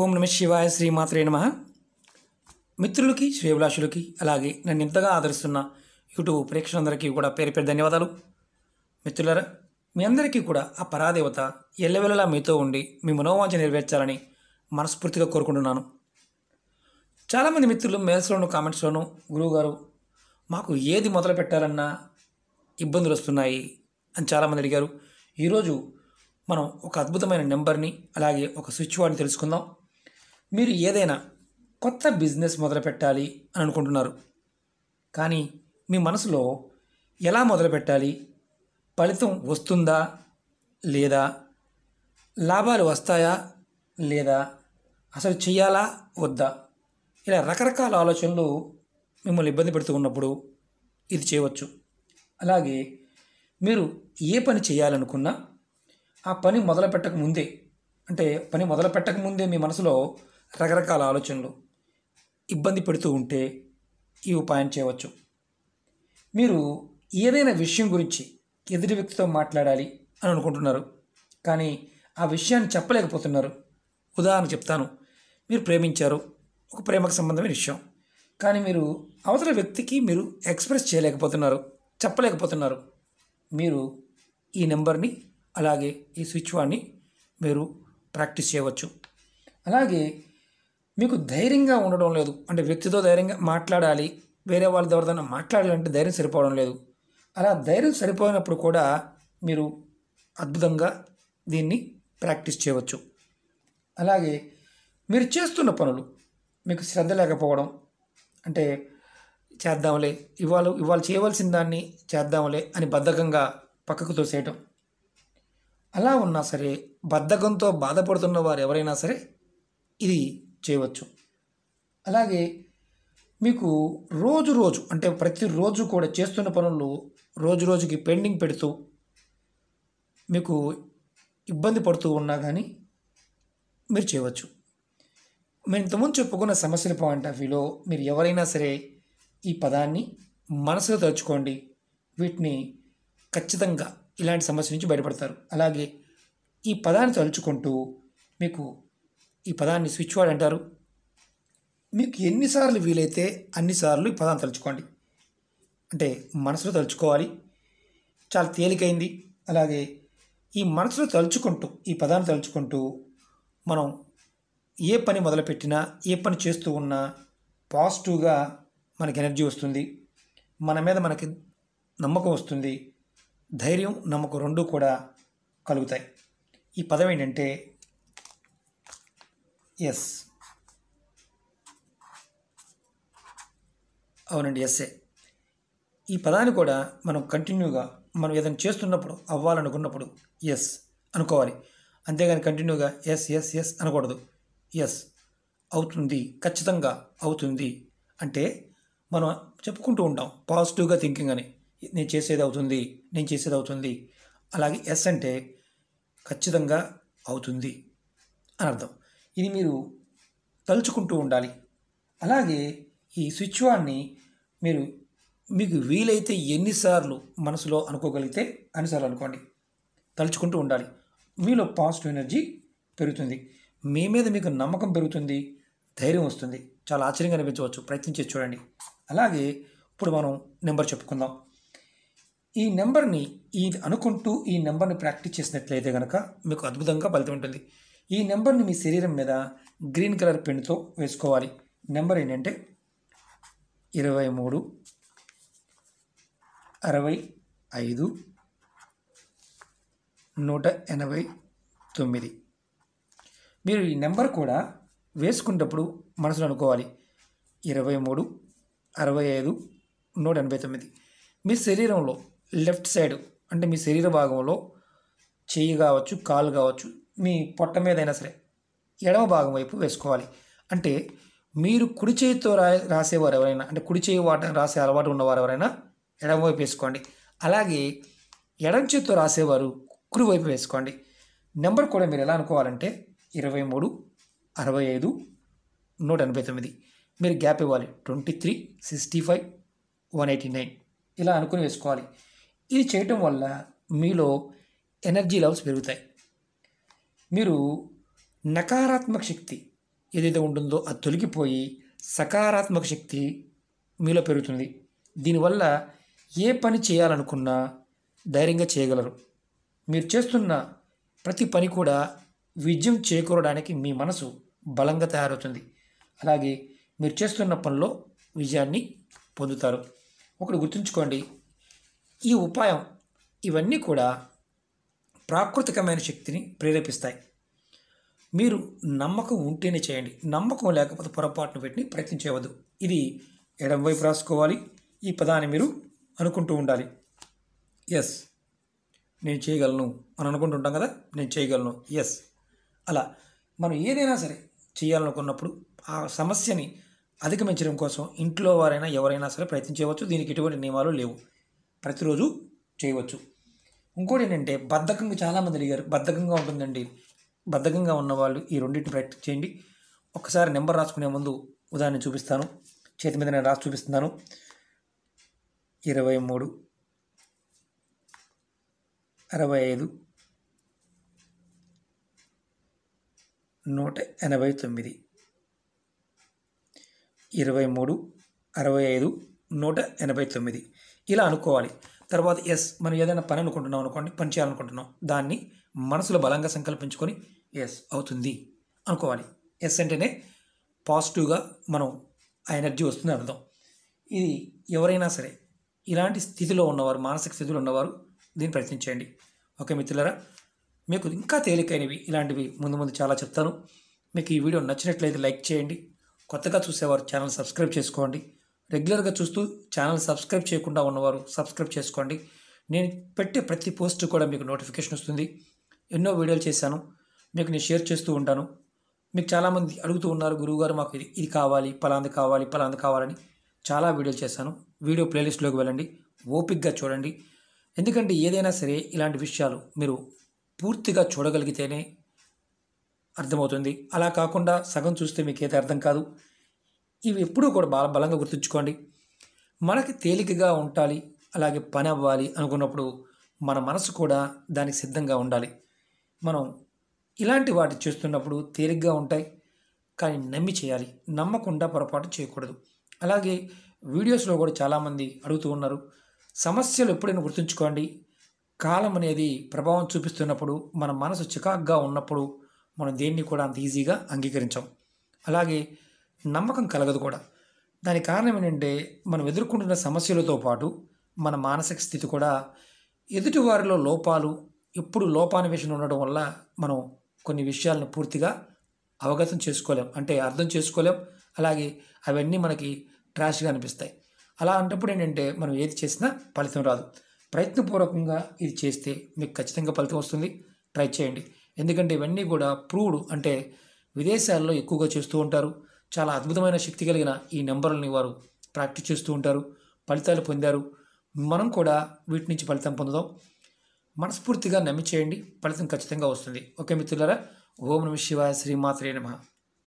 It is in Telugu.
ఓం నమ శివాయ శ్రీమాత్రే నమ మిత్రులకి శ్రేభిలాషులకి అలాగే నన్ను ఇంతగా ఆదరిస్తున్న యూట్యూబ్ ప్రేక్షకులందరికీ కూడా పేరు పేరు ధన్యవాదాలు మిత్రులరా మీ అందరికీ కూడా ఆ పరాదేవత ఎల్లవెల్లలా మీతో ఉండి మీ మనోవాంఛ నెరవేర్చాలని మనస్ఫూర్తిగా కోరుకుంటున్నాను చాలామంది మిత్రులు మెయిల్స్లోను కామెంట్స్లోను గురువుగారు మాకు ఏది మొదలు పెట్టాలన్నా ఇబ్బందులు వస్తున్నాయి అని చాలామంది అడిగారు ఈరోజు మనం ఒక అద్భుతమైన నెంబర్ని అలాగే ఒక స్విచ్ వార్డ్ని తెలుసుకుందాం మీరు ఏదైనా కొత్త బిజినెస్ మొదలుపెట్టాలి అని అనుకుంటున్నారు కానీ మీ మనసులో ఎలా మొదలుపెట్టాలి ఫలితం వస్తుందా లేదా లాభాలు వస్తాయా లేదా అసలు చేయాలా వద్దా ఇలా రకరకాల ఆలోచనలు మిమ్మల్ని ఇబ్బంది పెడుతున్నప్పుడు ఇది చేయవచ్చు అలాగే మీరు ఏ పని చేయాలనుకున్నా ఆ పని మొదలు పెట్టక ముందే అంటే పని మొదలు పెట్టక ముందే మీ మనసులో రకరకాల ఆలోచనలు ఇబ్బంది పెడుతూ ఉంటే ఈ ఉపాయం చేయవచ్చు మీరు ఏదైనా విషయం గురించి ఎదుటి వ్యక్తితో మాట్లాడాలి అని అనుకుంటున్నారు కానీ ఆ విషయాన్ని చెప్పలేకపోతున్నారు ఉదాహరణ చెప్తాను మీరు ప్రేమించారు ఒక ప్రేమకు సంబంధమైన విషయం కానీ మీరు అవతల వ్యక్తికి మీరు ఎక్స్ప్రెస్ చేయలేకపోతున్నారు చెప్పలేకపోతున్నారు మీరు ఈ నెంబర్ని అలాగే ఈ స్విచ్ వాడిని మీరు ప్రాక్టీస్ చేయవచ్చు అలాగే మీకు ధైర్యంగా ఉండడం లేదు అంటే వ్యక్తితో ధైర్యంగా మాట్లాడాలి వేరే వాళ్ళతో ఎవరిదైనా మాట్లాడాలంటే ధైర్యం సరిపోవడం లేదు అలా ధైర్యం సరిపోయినప్పుడు కూడా మీరు అద్భుతంగా దీన్ని ప్రాక్టీస్ చేయవచ్చు అలాగే మీరు చేస్తున్న పనులు మీకు శ్రద్ధ లేకపోవడం అంటే చేద్దాంలే ఇవాళ ఇవాళ చేయవలసిన దాన్ని చేద్దాంలే అని బద్ధకంగా పక్కకు తోసేయటం అలా ఉన్నా సరే బద్ధకంతో బాధపడుతున్న వారు ఎవరైనా సరే ఇది చేయవచ్చు అలాగే మీకు రోజు రోజు అంటే ప్రతిరోజు కూడా చేస్తున్న పనులు రోజు రోజుకి పెండింగ్ పెడుతూ మీకు ఇబ్బంది పడుతూ ఉన్నా కానీ మీరు చేయవచ్చు మేము ఇంతకుముందు చెప్పుకున్న సమస్యల పాయింట్ ఆఫ్ వ్యూలో మీరు ఎవరైనా సరే ఈ పదాన్ని మనసులో తలుచుకోండి వీటిని ఖచ్చితంగా ఇలాంటి సమస్య నుంచి బయటపడతారు అలాగే ఈ పదాన్ని తలుచుకుంటూ మీకు ఈ పదాన్ని స్విచ్ వర్డ్ అంటారు మీకు ఎన్నిసార్లు వీలైతే అన్నిసార్లు ఈ పదాన్ని తలుచుకోండి అంటే మనసులో తలుచుకోవాలి చాలా తేలికైంది అలాగే ఈ మనసులో తలుచుకుంటూ ఈ పదాన్ని తలుచుకుంటూ మనం ఏ పని మొదలుపెట్టినా ఏ పని చేస్తూ ఉన్నా పాజిటివ్గా మనకి ఎనర్జీ వస్తుంది మన మీద మనకి నమ్మకం వస్తుంది ధైర్యం నమ్మకం రెండూ కూడా కలుగుతాయి ఈ పదం ఏంటంటే ఎస్ అవునండి ఎస్ఏ ఈ పదాన్ని కూడా మనం కంటిన్యూగా మనం ఏదైనా చేస్తున్నప్పుడు అవ్వాలనుకున్నప్పుడు ఎస్ అనుకోవాలి అంతేగాని కంటిన్యూగా ఎస్ ఎస్ ఎస్ అనకూడదు ఎస్ అవుతుంది ఖచ్చితంగా అవుతుంది అంటే మనం చెప్పుకుంటూ ఉంటాం పాజిటివ్గా థింకింగ్ అని నేను చేసేది అవుతుంది నేను చేసేది అవుతుంది అలాగే ఎస్ అంటే ఖచ్చితంగా అవుతుంది అని అర్థం ఇది మీరు తలుచుకుంటూ ఉండాలి అలాగే ఈ స్విచ్ ఆన్ని మీరు మీకు వీలైతే ఎన్నిసార్లు మనసులో అనుకోగలిగితే అన్నిసార్లు అనుకోండి తలుచుకుంటూ ఉండాలి మీలో పాజిటివ్ ఎనర్జీ పెరుగుతుంది మీ మీద మీకు నమ్మకం పెరుగుతుంది ధైర్యం వస్తుంది చాలా ఆశ్చర్యంగా అనిపించవచ్చు ప్రయత్నించి చూడండి అలాగే ఇప్పుడు మనం నెంబర్ చెప్పుకుందాం ఈ నెంబర్ని ఈ అనుకుంటూ ఈ నెంబర్ని ప్రాక్టీస్ చేసినట్లయితే కనుక మీకు అద్భుతంగా ఫలితం ఉంటుంది ఈ నెంబర్ని మీ శరీరం మీద గ్రీన్ కలర్ పెన్తో వేసుకోవాలి నెంబర్ ఏంటంటే ఇరవై మూడు అరవై ఐదు నూట ఎనభై తొమ్మిది మీరు ఈ నెంబర్ కూడా వేసుకునేటప్పుడు మనసులో అనుకోవాలి ఇరవై మూడు అరవై ఐదు నూట ఎనభై తొమ్మిది మీ శరీరంలో లెఫ్ట్ సైడ్ అంటే మీ శరీర భాగంలో చేయి కావచ్చు కాలు కావచ్చు మీ పొట్ట మీదైనా సరే ఎడమ భాగం వైపు వేసుకోవాలి అంటే మీరు కుడి చేయితో రా రాసేవారు ఎవరైనా అంటే కుడి చేయి వాట రాసే అలవాటు ఉన్నవారు ఎవరైనా ఎడమ వైపు వేసుకోండి అలాగే ఎడం చేతితో రాసేవారు కుడి వైపు వేసుకోండి నెంబర్ కూడా మీరు ఎలా అనుకోవాలంటే ఇరవై మూడు అరవై ఐదు నూట ఎనభై తొమ్మిది మీరు గ్యాప్ ఇవ్వాలి twenty three sixty five one eighty nine ఇలా అనుకుని వేసుకోవాలి ఇది చేయటం వల్ల మీలో ఎనర్జీ లెవెల్స్ పెరుగుతాయి మీరు నకారాత్మక శక్తి ఏదైతే ఉంటుందో అది తొలగిపోయి సకారాత్మక శక్తి మీలో పెరుగుతుంది దీనివల్ల ఏ పని చేయాలనుకున్నా ధైర్యంగా చేయగలరు మీరు చేస్తున్న ప్రతి పని కూడా విజయం చేకూరడానికి మీ మనసు బలంగా తయారవుతుంది అలాగే మీరు చేస్తున్న పనిలో విజయాన్ని పొందుతారు ఒకటి గుర్తుంచుకోండి ఈ ఉపాయం ఇవన్నీ కూడా ప్రాకృతికమైన శక్తిని ప్రేరేపిస్తాయి మీరు నమ్మకం ఉంటేనే చేయండి నమ్మకం లేకపోతే పొరపాటును పెట్టి ప్రయత్నించవద్దు ఇది ఎడంవైపు రాసుకోవాలి ఈ పదాన్ని మీరు అనుకుంటూ ఉండాలి ఎస్ నేను చేయగలను అని అనుకుంటుంటాం కదా నేను చేయగలను ఎస్ అలా మనం ఏదైనా సరే చేయాలనుకున్నప్పుడు ఆ సమస్యని అధిగమించడం కోసం ఇంట్లో వారైనా ఎవరైనా సరే ప్రయత్నించవచ్చు దీనికి ఎటువంటి నియమాలు లేవు ప్రతిరోజు చేయవచ్చు ఇంకోటి ఏంటంటే బద్ధకంగా చాలామంది అడిగారు బద్ధకంగా ఉంటుందండి బద్ధకంగా ఉన్నవాళ్ళు ఈ రెండింటి ప్రాక్టీస్ చేయండి ఒకసారి నెంబర్ రాసుకునే ముందు ఉదాహరణ చూపిస్తాను చేతి మీద నేను రాసి చూపిస్తున్నాను ఇరవై మూడు అరవై ఐదు నూట ఎనభై తొమ్మిది ఇరవై మూడు అరవై ఐదు నూట ఎనభై తొమ్మిది ఇలా అనుకోవాలి తర్వాత ఎస్ మనం ఏదైనా పని అనుకుంటున్నాం అనుకోండి పని చేయాలనుకుంటున్నాం దాన్ని మనసులో బలంగా సంకల్పించుకొని ఎస్ అవుతుంది అనుకోవాలి ఎస్ అంటేనే పాజిటివ్గా మనం ఆ ఎనర్జీ వస్తుంది అర్థం ఇది ఎవరైనా సరే ఇలాంటి స్థితిలో ఉన్నవారు మానసిక స్థితిలో ఉన్నవారు దీన్ని ప్రయత్నించండి ఓకే మిత్రులరా మీకు ఇంకా తేలికైనవి ఇలాంటివి ముందు ముందు చాలా చెప్తాను మీకు ఈ వీడియో నచ్చినట్లయితే లైక్ చేయండి కొత్తగా చూసేవారు ఛానల్ సబ్స్క్రైబ్ చేసుకోండి రెగ్యులర్గా చూస్తూ ఛానల్ సబ్స్క్రైబ్ చేయకుండా ఉన్నవారు సబ్స్క్రైబ్ చేసుకోండి నేను పెట్టే ప్రతి పోస్ట్ కూడా మీకు నోటిఫికేషన్ వస్తుంది ఎన్నో వీడియోలు చేశాను మీకు నేను షేర్ చేస్తూ ఉంటాను మీకు చాలామంది అడుగుతూ ఉన్నారు గురువుగారు మాకు ఇది ఇది కావాలి పలాంది కావాలి పలాంది కావాలని చాలా వీడియోలు చేశాను వీడియో ప్లేలిస్ట్లోకి వెళ్ళండి ఓపిక్గా చూడండి ఎందుకంటే ఏదైనా సరే ఇలాంటి విషయాలు మీరు పూర్తిగా చూడగలిగితేనే అర్థమవుతుంది అలా కాకుండా సగం చూస్తే మీకు ఏదో అర్థం కాదు ఇవి ఎప్పుడూ కూడా బాగా బలంగా గుర్తుంచుకోండి మనకి తేలికగా ఉండాలి అలాగే పని అవ్వాలి అనుకున్నప్పుడు మన మనసు కూడా దానికి సిద్ధంగా ఉండాలి మనం ఇలాంటి వాటి చేస్తున్నప్పుడు తేలిగ్గా ఉంటాయి కానీ నమ్మి చేయాలి నమ్మకుండా పొరపాటు చేయకూడదు అలాగే వీడియోస్లో కూడా చాలామంది అడుగుతూ ఉన్నారు సమస్యలు ఎప్పుడైనా గుర్తుంచుకోండి కాలం అనేది ప్రభావం చూపిస్తున్నప్పుడు మన మనసు చికాక్గా ఉన్నప్పుడు మనం దేన్ని కూడా అంత ఈజీగా అంగీకరించాం అలాగే నమ్మకం కలగదు కూడా దానికి కారణం ఏంటంటే మనం ఎదుర్కొంటున్న సమస్యలతో పాటు మన మానసిక స్థితి కూడా ఎదుటివారిలో లోపాలు ఎప్పుడు లోపాన్వేషణ ఉండడం వల్ల మనం కొన్ని విషయాలను పూర్తిగా అవగతం చేసుకోలేం అంటే అర్థం చేసుకోలేం అలాగే అవన్నీ మనకి ట్రాష్గా అనిపిస్తాయి అలా అంటప్పుడు ఏంటంటే మనం ఏది చేసినా ఫలితం రాదు ప్రయత్నపూర్వకంగా ఇది చేస్తే మీకు ఖచ్చితంగా ఫలితం వస్తుంది ట్రై చేయండి ఎందుకంటే ఇవన్నీ కూడా ప్రూవ్డ్ అంటే విదేశాల్లో ఎక్కువగా చేస్తూ ఉంటారు చాలా అద్భుతమైన శక్తి కలిగిన ఈ నెంబర్లని వారు ప్రాక్టీస్ చేస్తూ ఉంటారు ఫలితాలు పొందారు మనం కూడా వీటి నుంచి ఫలితం పొందుదాం మనస్ఫూర్తిగా నమ్మి చేయండి ఫలితం ఖచ్చితంగా వస్తుంది ఓకే మిత్రులారా ఓం నమ శివాయ శ్రీమాత్రే నమ